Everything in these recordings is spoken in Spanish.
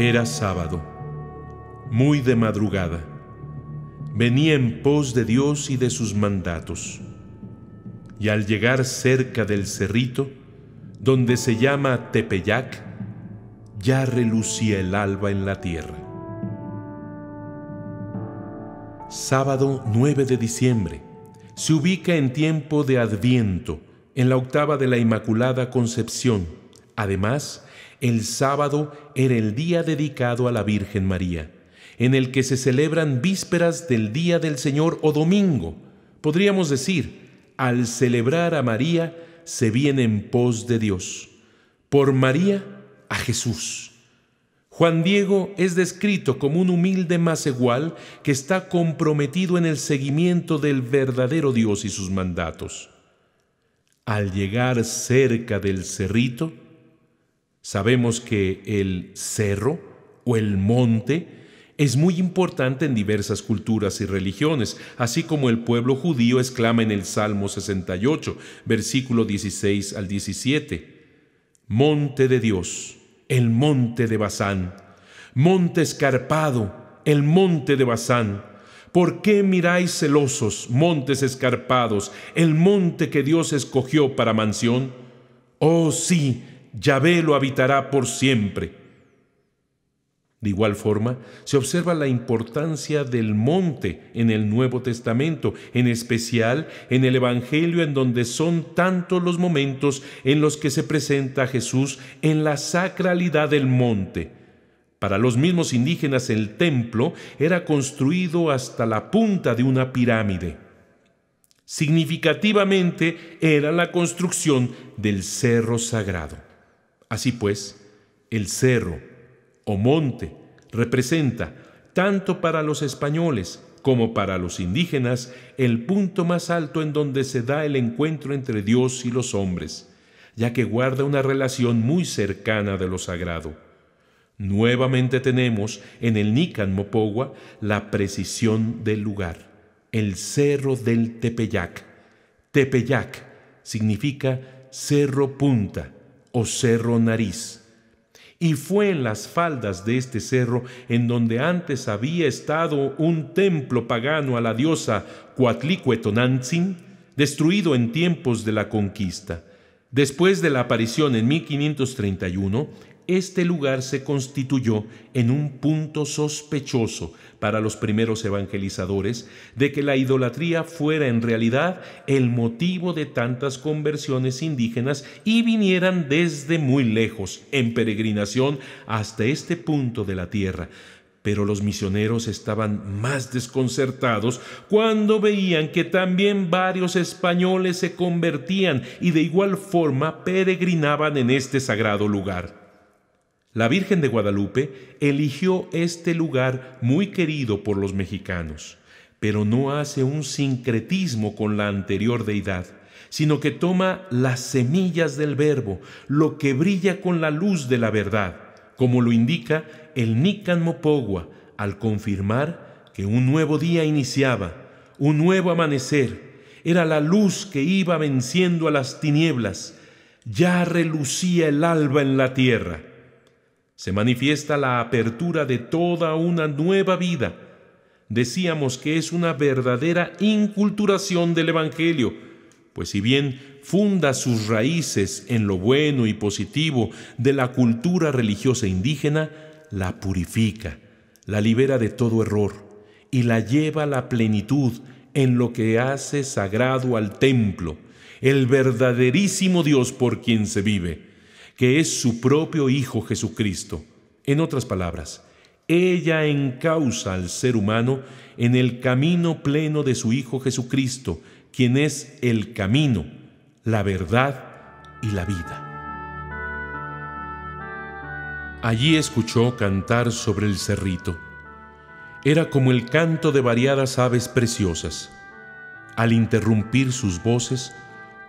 Era sábado, muy de madrugada. Venía en pos de Dios y de sus mandatos. Y al llegar cerca del cerrito, donde se llama Tepeyac, ya relucía el alba en la tierra. Sábado 9 de diciembre. Se ubica en tiempo de Adviento, en la octava de la Inmaculada Concepción. Además, el sábado era el día dedicado a la Virgen María, en el que se celebran vísperas del Día del Señor o domingo. Podríamos decir, al celebrar a María, se viene en pos de Dios. Por María, a Jesús. Juan Diego es descrito como un humilde más igual que está comprometido en el seguimiento del verdadero Dios y sus mandatos. Al llegar cerca del cerrito, Sabemos que el cerro o el monte es muy importante en diversas culturas y religiones, así como el pueblo judío exclama en el Salmo 68, versículo 16 al 17. Monte de Dios, el monte de Bazán, monte escarpado, el monte de Basán. ¿Por qué miráis celosos, montes escarpados, el monte que Dios escogió para mansión? Oh sí, Yahvé lo habitará por siempre. De igual forma, se observa la importancia del monte en el Nuevo Testamento, en especial en el Evangelio en donde son tantos los momentos en los que se presenta Jesús en la sacralidad del monte. Para los mismos indígenas el templo era construido hasta la punta de una pirámide. Significativamente era la construcción del cerro sagrado. Así pues, el cerro o monte representa, tanto para los españoles como para los indígenas, el punto más alto en donde se da el encuentro entre Dios y los hombres, ya que guarda una relación muy cercana de lo sagrado. Nuevamente tenemos en el Nican Mopogua la precisión del lugar, el cerro del Tepeyac. Tepeyac significa cerro punta, Cerro Nariz. Y fue en las faldas de este cerro en donde antes había estado un templo pagano a la diosa Tonantzin, destruido en tiempos de la conquista. Después de la aparición en 1531, este lugar se constituyó en un punto sospechoso para los primeros evangelizadores de que la idolatría fuera en realidad el motivo de tantas conversiones indígenas y vinieran desde muy lejos en peregrinación hasta este punto de la tierra. Pero los misioneros estaban más desconcertados cuando veían que también varios españoles se convertían y de igual forma peregrinaban en este sagrado lugar. La Virgen de Guadalupe eligió este lugar muy querido por los mexicanos, pero no hace un sincretismo con la anterior deidad, sino que toma las semillas del verbo, lo que brilla con la luz de la verdad, como lo indica el Nican Mopogua al confirmar que un nuevo día iniciaba, un nuevo amanecer, era la luz que iba venciendo a las tinieblas, ya relucía el alba en la tierra se manifiesta la apertura de toda una nueva vida. Decíamos que es una verdadera inculturación del Evangelio, pues si bien funda sus raíces en lo bueno y positivo de la cultura religiosa indígena, la purifica, la libera de todo error y la lleva a la plenitud en lo que hace sagrado al templo, el verdaderísimo Dios por quien se vive que es su propio Hijo Jesucristo. En otras palabras, ella encausa al ser humano en el camino pleno de su Hijo Jesucristo, quien es el camino, la verdad y la vida. Allí escuchó cantar sobre el cerrito. Era como el canto de variadas aves preciosas. Al interrumpir sus voces,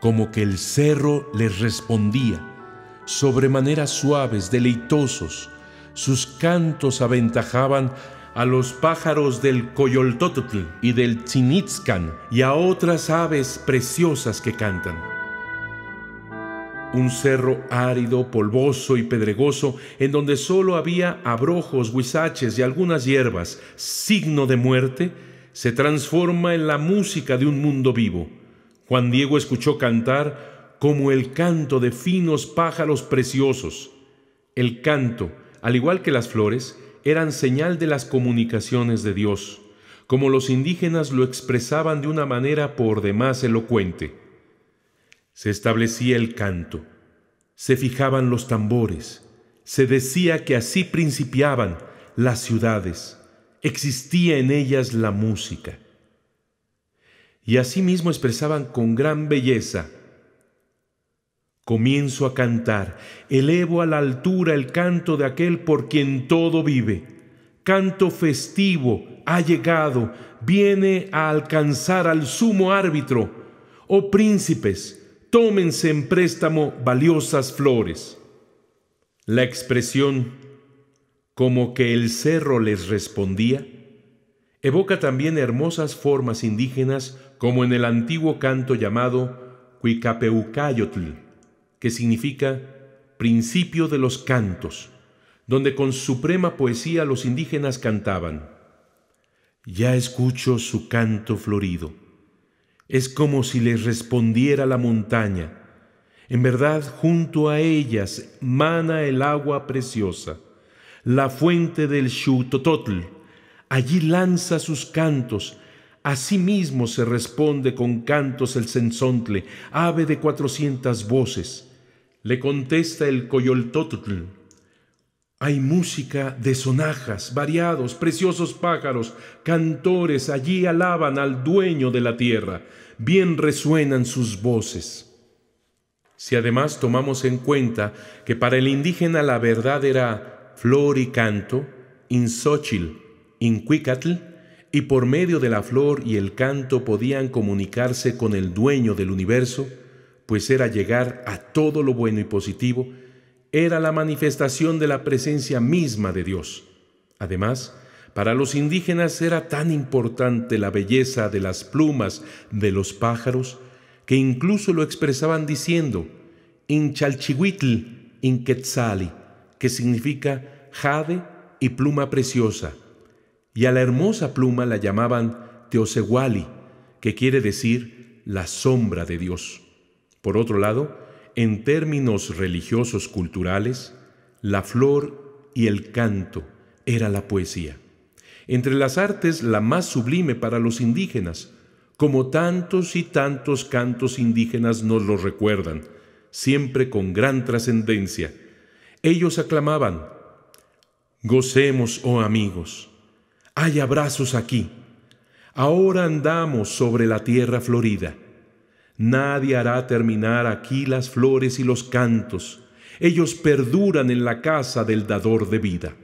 como que el cerro les respondía sobremanera suaves, deleitosos. Sus cantos aventajaban a los pájaros del Coyoltotl y del Chinitzcan... y a otras aves preciosas que cantan. Un cerro árido, polvoso y pedregoso, en donde sólo había abrojos, huizaches y algunas hierbas, signo de muerte, se transforma en la música de un mundo vivo. Juan Diego escuchó cantar como el canto de finos pájaros preciosos. El canto, al igual que las flores, eran señal de las comunicaciones de Dios, como los indígenas lo expresaban de una manera por demás elocuente. Se establecía el canto, se fijaban los tambores, se decía que así principiaban las ciudades, existía en ellas la música. Y asimismo expresaban con gran belleza Comienzo a cantar, elevo a la altura el canto de aquel por quien todo vive. Canto festivo, ha llegado, viene a alcanzar al sumo árbitro. Oh príncipes, tómense en préstamo valiosas flores. La expresión como que el cerro les respondía evoca también hermosas formas indígenas como en el antiguo canto llamado Cuicapeucayotl que significa principio de los cantos, donde con suprema poesía los indígenas cantaban. Ya escucho su canto florido. Es como si les respondiera la montaña. En verdad, junto a ellas mana el agua preciosa, la fuente del Xutototl. Allí lanza sus cantos. Asimismo se responde con cantos el censontle, ave de cuatrocientas voces. Le contesta el coyoltotl. Hay música de sonajas, variados, preciosos pájaros, cantores allí alaban al dueño de la tierra, bien resuenan sus voces. Si además tomamos en cuenta que para el indígena la verdad era flor y canto, insóchil, inquicatl, y por medio de la flor y el canto podían comunicarse con el dueño del universo, pues era llegar a todo lo bueno y positivo, era la manifestación de la presencia misma de Dios. Además, para los indígenas era tan importante la belleza de las plumas de los pájaros que incluso lo expresaban diciendo Inchalchihuitl, Inquetzali, que significa jade y pluma preciosa. Y a la hermosa pluma la llamaban Teosehuali, que quiere decir la sombra de Dios. Por otro lado, en términos religiosos culturales, la flor y el canto era la poesía. Entre las artes, la más sublime para los indígenas, como tantos y tantos cantos indígenas nos lo recuerdan, siempre con gran trascendencia. Ellos aclamaban, Gocemos, oh amigos, hay abrazos aquí, ahora andamos sobre la tierra florida Nadie hará terminar aquí las flores y los cantos. Ellos perduran en la casa del dador de vida.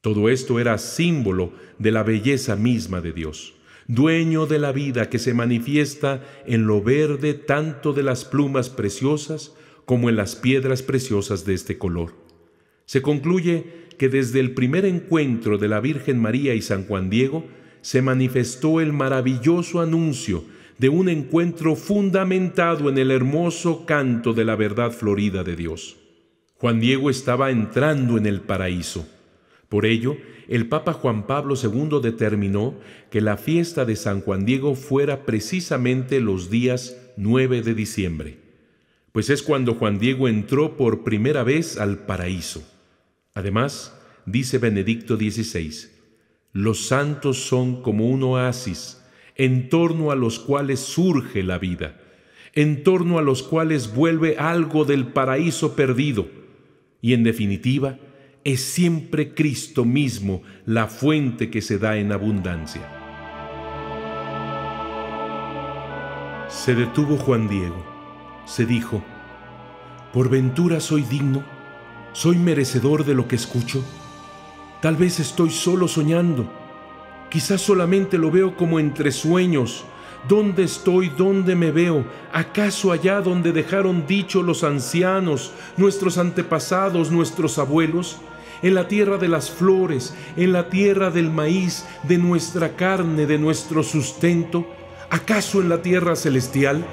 Todo esto era símbolo de la belleza misma de Dios, dueño de la vida que se manifiesta en lo verde tanto de las plumas preciosas como en las piedras preciosas de este color. Se concluye que desde el primer encuentro de la Virgen María y San Juan Diego se manifestó el maravilloso anuncio de un encuentro fundamentado en el hermoso canto de la verdad florida de Dios. Juan Diego estaba entrando en el paraíso. Por ello, el Papa Juan Pablo II determinó que la fiesta de San Juan Diego fuera precisamente los días 9 de diciembre, pues es cuando Juan Diego entró por primera vez al paraíso. Además, dice Benedicto XVI, los santos son como un oasis en torno a los cuales surge la vida, en torno a los cuales vuelve algo del paraíso perdido, y en definitiva, es siempre Cristo mismo la fuente que se da en abundancia. Se detuvo Juan Diego. Se dijo, ¿por ventura soy digno? ¿Soy merecedor de lo que escucho? Tal vez estoy solo soñando Quizás solamente lo veo como entre sueños. ¿Dónde estoy? ¿Dónde me veo? ¿Acaso allá donde dejaron dicho los ancianos, nuestros antepasados, nuestros abuelos? En la tierra de las flores, en la tierra del maíz, de nuestra carne, de nuestro sustento. ¿Acaso en la tierra celestial?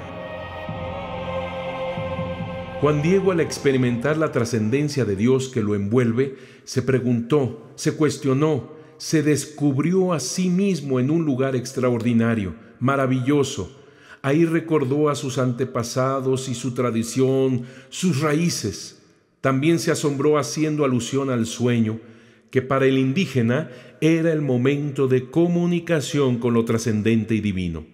Juan Diego, al experimentar la trascendencia de Dios que lo envuelve, se preguntó, se cuestionó, se descubrió a sí mismo en un lugar extraordinario, maravilloso. Ahí recordó a sus antepasados y su tradición, sus raíces. También se asombró haciendo alusión al sueño, que para el indígena era el momento de comunicación con lo trascendente y divino.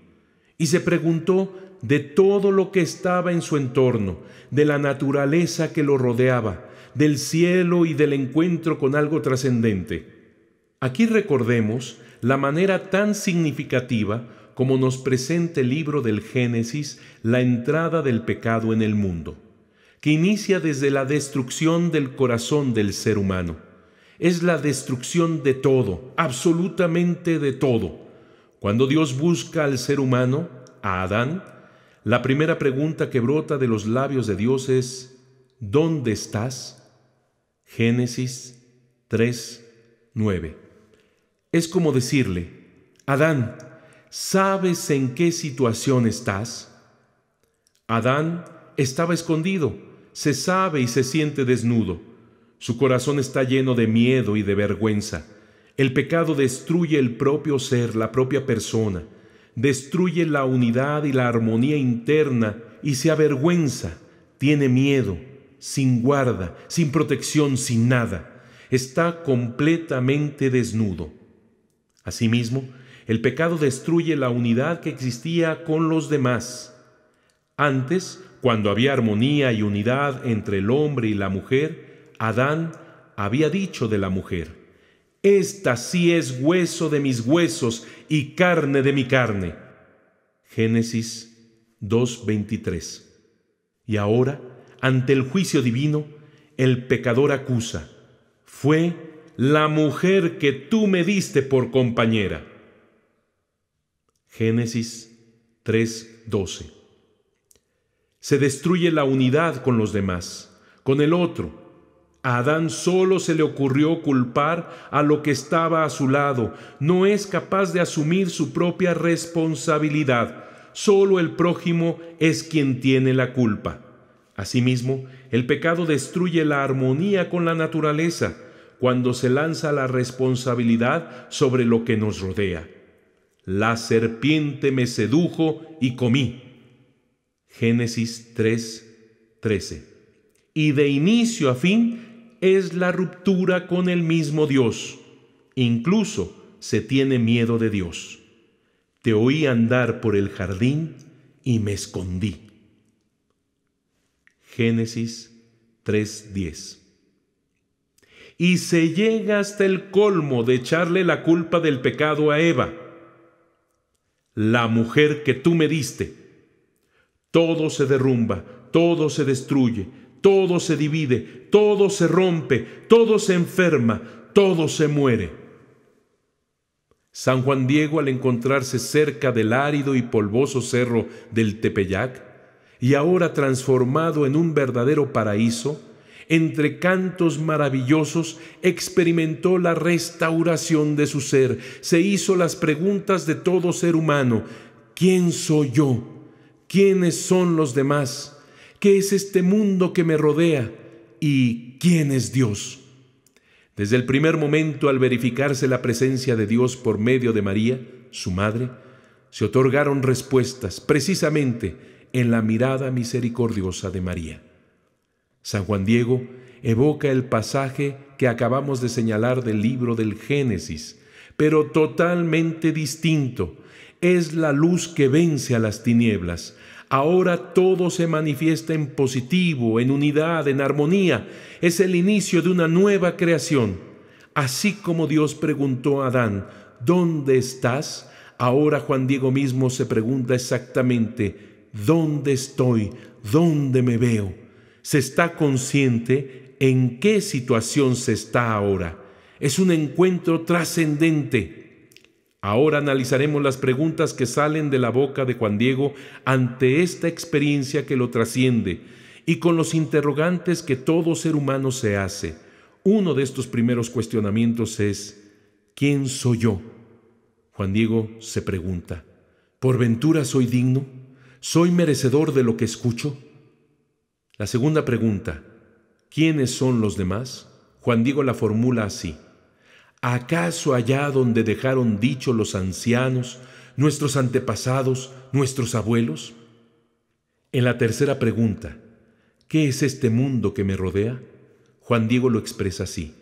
Y se preguntó de todo lo que estaba en su entorno, de la naturaleza que lo rodeaba, del cielo y del encuentro con algo trascendente. Aquí recordemos la manera tan significativa como nos presenta el libro del Génesis la entrada del pecado en el mundo, que inicia desde la destrucción del corazón del ser humano. Es la destrucción de todo, absolutamente de todo. Cuando Dios busca al ser humano, a Adán, la primera pregunta que brota de los labios de Dios es, ¿dónde estás? Génesis 3, 9. Es como decirle, Adán, ¿sabes en qué situación estás? Adán estaba escondido, se sabe y se siente desnudo. Su corazón está lleno de miedo y de vergüenza. El pecado destruye el propio ser, la propia persona, destruye la unidad y la armonía interna y se avergüenza, tiene miedo, sin guarda, sin protección, sin nada. Está completamente desnudo. Asimismo, el pecado destruye la unidad que existía con los demás. Antes, cuando había armonía y unidad entre el hombre y la mujer, Adán había dicho de la mujer, Esta sí es hueso de mis huesos y carne de mi carne. Génesis 2.23. Y ahora, ante el juicio divino, el pecador acusa, fue la mujer que tú me diste por compañera. Génesis 3:12. Se destruye la unidad con los demás, con el otro. A Adán solo se le ocurrió culpar a lo que estaba a su lado. No es capaz de asumir su propia responsabilidad. Solo el prójimo es quien tiene la culpa. Asimismo, el pecado destruye la armonía con la naturaleza cuando se lanza la responsabilidad sobre lo que nos rodea. La serpiente me sedujo y comí. Génesis 3:13. Y de inicio a fin es la ruptura con el mismo Dios. Incluso se tiene miedo de Dios. Te oí andar por el jardín y me escondí. Génesis 3:10 y se llega hasta el colmo de echarle la culpa del pecado a Eva, la mujer que tú me diste. Todo se derrumba, todo se destruye, todo se divide, todo se rompe, todo se enferma, todo se muere. San Juan Diego al encontrarse cerca del árido y polvoso cerro del Tepeyac, y ahora transformado en un verdadero paraíso, entre cantos maravillosos, experimentó la restauración de su ser, se hizo las preguntas de todo ser humano, ¿quién soy yo? ¿Quiénes son los demás? ¿Qué es este mundo que me rodea? ¿Y quién es Dios? Desde el primer momento, al verificarse la presencia de Dios por medio de María, su madre, se otorgaron respuestas precisamente en la mirada misericordiosa de María. San Juan Diego evoca el pasaje que acabamos de señalar del libro del Génesis, pero totalmente distinto. Es la luz que vence a las tinieblas. Ahora todo se manifiesta en positivo, en unidad, en armonía. Es el inicio de una nueva creación. Así como Dios preguntó a Adán, ¿dónde estás? Ahora Juan Diego mismo se pregunta exactamente, ¿dónde estoy? ¿Dónde me veo? se está consciente en qué situación se está ahora. Es un encuentro trascendente. Ahora analizaremos las preguntas que salen de la boca de Juan Diego ante esta experiencia que lo trasciende y con los interrogantes que todo ser humano se hace. Uno de estos primeros cuestionamientos es, ¿quién soy yo? Juan Diego se pregunta, ¿por ventura soy digno? ¿Soy merecedor de lo que escucho? La segunda pregunta, ¿quiénes son los demás? Juan Diego la formula así. ¿Acaso allá donde dejaron dicho los ancianos, nuestros antepasados, nuestros abuelos? En la tercera pregunta, ¿qué es este mundo que me rodea? Juan Diego lo expresa así.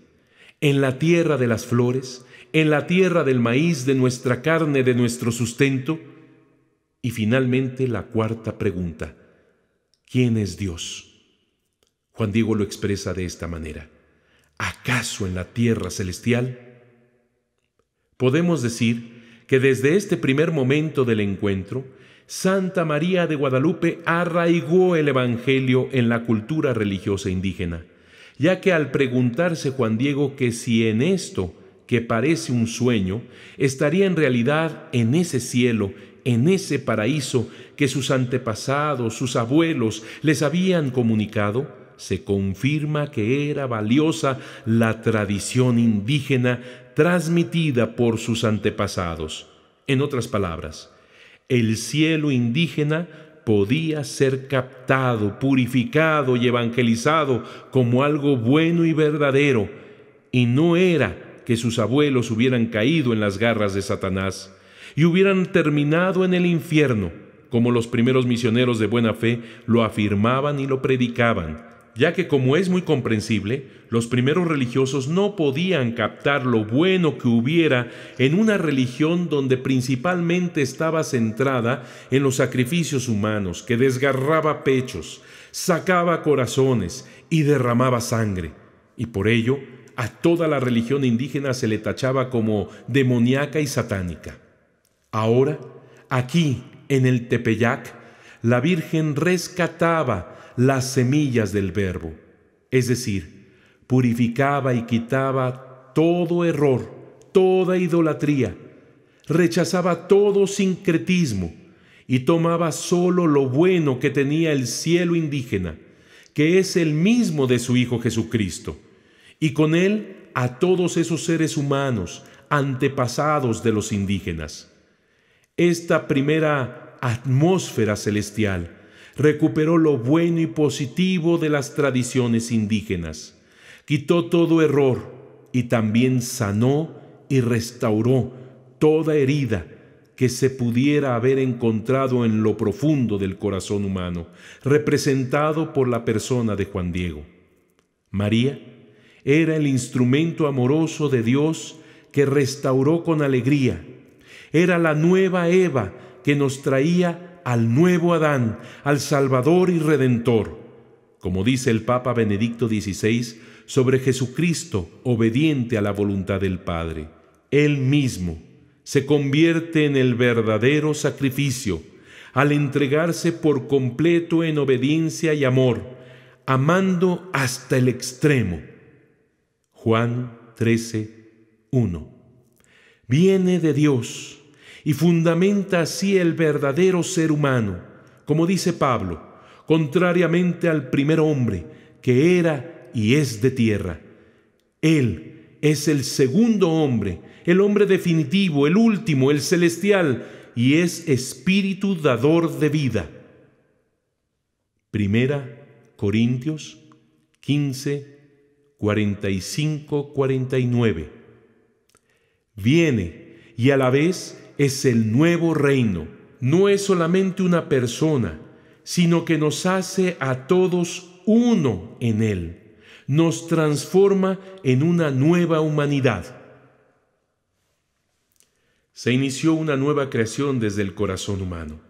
En la tierra de las flores, en la tierra del maíz, de nuestra carne, de nuestro sustento. Y finalmente la cuarta pregunta. ¿Quién es Dios? Juan Diego lo expresa de esta manera. ¿Acaso en la tierra celestial? Podemos decir que desde este primer momento del encuentro, Santa María de Guadalupe arraigó el Evangelio en la cultura religiosa indígena, ya que al preguntarse Juan Diego que si en esto, que parece un sueño, estaría en realidad en ese cielo en ese paraíso que sus antepasados, sus abuelos les habían comunicado, se confirma que era valiosa la tradición indígena transmitida por sus antepasados. En otras palabras, el cielo indígena podía ser captado, purificado y evangelizado como algo bueno y verdadero, y no era que sus abuelos hubieran caído en las garras de Satanás y hubieran terminado en el infierno, como los primeros misioneros de buena fe lo afirmaban y lo predicaban, ya que como es muy comprensible, los primeros religiosos no podían captar lo bueno que hubiera en una religión donde principalmente estaba centrada en los sacrificios humanos, que desgarraba pechos, sacaba corazones y derramaba sangre. Y por ello, a toda la religión indígena se le tachaba como demoníaca y satánica. Ahora, aquí, en el Tepeyac, la Virgen rescataba las semillas del verbo, es decir, purificaba y quitaba todo error, toda idolatría, rechazaba todo sincretismo y tomaba sólo lo bueno que tenía el cielo indígena, que es el mismo de su Hijo Jesucristo, y con él a todos esos seres humanos, antepasados de los indígenas esta primera atmósfera celestial, recuperó lo bueno y positivo de las tradiciones indígenas, quitó todo error y también sanó y restauró toda herida que se pudiera haber encontrado en lo profundo del corazón humano, representado por la persona de Juan Diego. María era el instrumento amoroso de Dios que restauró con alegría, era la nueva Eva que nos traía al nuevo Adán, al Salvador y Redentor. Como dice el Papa Benedicto XVI sobre Jesucristo, obediente a la voluntad del Padre, Él mismo se convierte en el verdadero sacrificio, al entregarse por completo en obediencia y amor, amando hasta el extremo. Juan 13, 1. Viene de Dios y fundamenta así el verdadero ser humano, como dice Pablo, contrariamente al primer hombre que era y es de tierra. Él es el segundo hombre, el hombre definitivo, el último, el celestial, y es espíritu dador de vida. Primera Corintios 15, 45, 49. Viene y a la vez es el nuevo reino. No es solamente una persona, sino que nos hace a todos uno en Él. Nos transforma en una nueva humanidad. Se inició una nueva creación desde el corazón humano.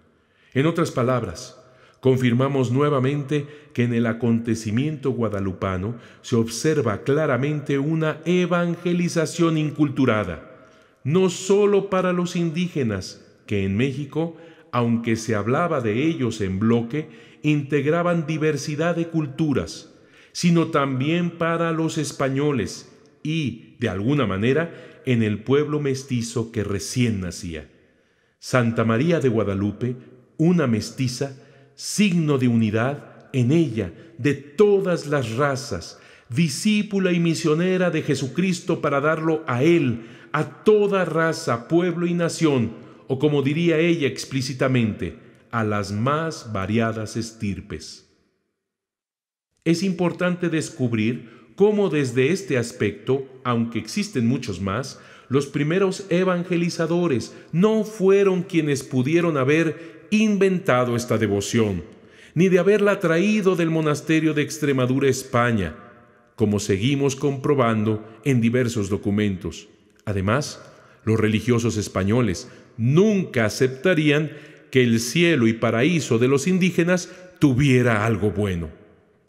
En otras palabras, confirmamos nuevamente que en el acontecimiento guadalupano se observa claramente una evangelización inculturada no solo para los indígenas, que en México, aunque se hablaba de ellos en bloque, integraban diversidad de culturas, sino también para los españoles y, de alguna manera, en el pueblo mestizo que recién nacía. Santa María de Guadalupe, una mestiza, signo de unidad en ella de todas las razas, discípula y misionera de Jesucristo para darlo a Él, a toda raza, pueblo y nación, o como diría ella explícitamente, a las más variadas estirpes. Es importante descubrir cómo desde este aspecto, aunque existen muchos más, los primeros evangelizadores no fueron quienes pudieron haber inventado esta devoción, ni de haberla traído del monasterio de Extremadura, España, como seguimos comprobando en diversos documentos. Además, los religiosos españoles nunca aceptarían que el cielo y paraíso de los indígenas tuviera algo bueno,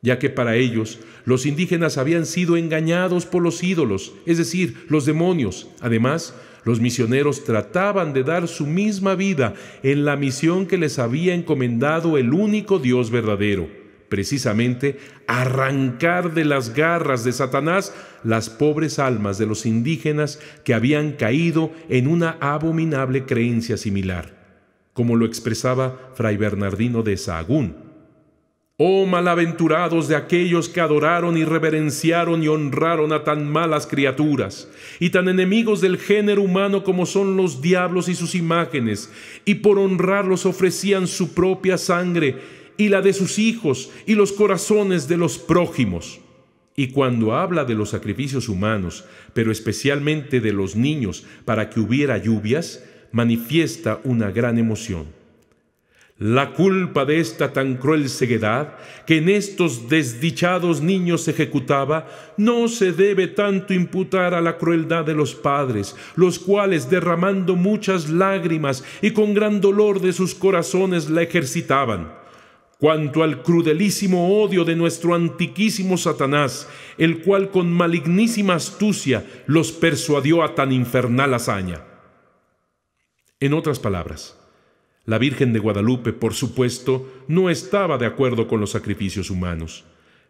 ya que para ellos los indígenas habían sido engañados por los ídolos, es decir, los demonios. Además, los misioneros trataban de dar su misma vida en la misión que les había encomendado el único Dios verdadero precisamente arrancar de las garras de Satanás las pobres almas de los indígenas que habían caído en una abominable creencia similar, como lo expresaba Fray Bernardino de Sahagún. Oh malaventurados de aquellos que adoraron y reverenciaron y honraron a tan malas criaturas, y tan enemigos del género humano como son los diablos y sus imágenes, y por honrarlos ofrecían su propia sangre, y la de sus hijos y los corazones de los prójimos. Y cuando habla de los sacrificios humanos, pero especialmente de los niños para que hubiera lluvias, manifiesta una gran emoción. La culpa de esta tan cruel ceguedad que en estos desdichados niños ejecutaba no se debe tanto imputar a la crueldad de los padres, los cuales derramando muchas lágrimas y con gran dolor de sus corazones la ejercitaban cuanto al crudelísimo odio de nuestro antiquísimo Satanás, el cual con malignísima astucia los persuadió a tan infernal hazaña. En otras palabras, la Virgen de Guadalupe, por supuesto, no estaba de acuerdo con los sacrificios humanos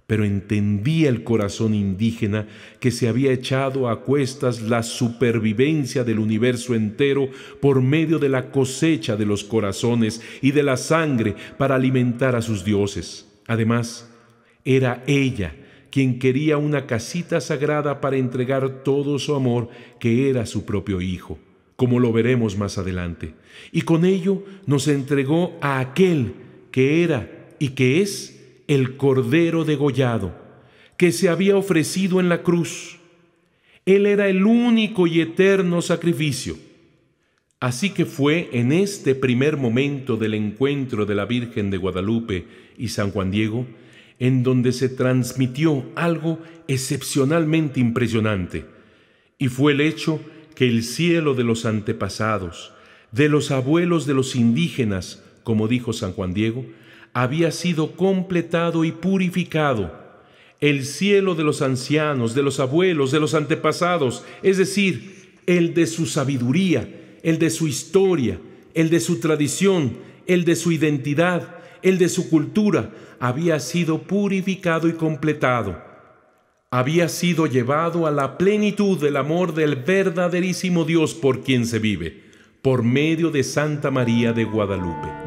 pero entendía el corazón indígena que se había echado a cuestas la supervivencia del universo entero por medio de la cosecha de los corazones y de la sangre para alimentar a sus dioses. Además, era ella quien quería una casita sagrada para entregar todo su amor que era su propio hijo, como lo veremos más adelante. Y con ello nos entregó a aquel que era y que es el Cordero degollado, que se había ofrecido en la cruz. Él era el único y eterno sacrificio. Así que fue en este primer momento del encuentro de la Virgen de Guadalupe y San Juan Diego, en donde se transmitió algo excepcionalmente impresionante, y fue el hecho que el cielo de los antepasados, de los abuelos de los indígenas, como dijo San Juan Diego, había sido completado y purificado. El cielo de los ancianos, de los abuelos, de los antepasados, es decir, el de su sabiduría, el de su historia, el de su tradición, el de su identidad, el de su cultura, había sido purificado y completado. Había sido llevado a la plenitud del amor del verdaderísimo Dios por quien se vive, por medio de Santa María de Guadalupe.